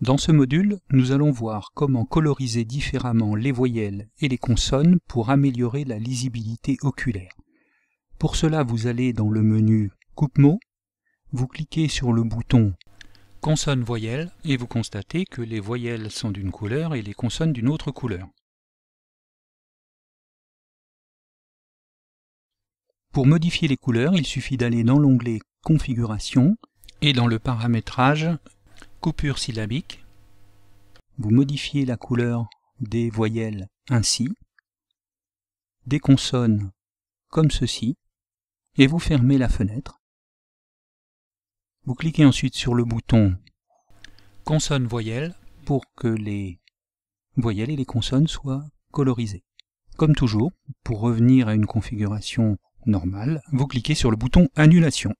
Dans ce module, nous allons voir comment coloriser différemment les voyelles et les consonnes pour améliorer la lisibilité oculaire. Pour cela, vous allez dans le menu Coupe-mots, vous cliquez sur le bouton Consonne-voyelle et vous constatez que les voyelles sont d'une couleur et les consonnes d'une autre couleur. Pour modifier les couleurs, il suffit d'aller dans l'onglet Configuration et dans le paramétrage coupure syllabique. Vous modifiez la couleur des voyelles ainsi, des consonnes comme ceci, et vous fermez la fenêtre. Vous cliquez ensuite sur le bouton consonne-voyelle pour que les voyelles et les consonnes soient colorisées. Comme toujours, pour revenir à une configuration normale, vous cliquez sur le bouton annulation.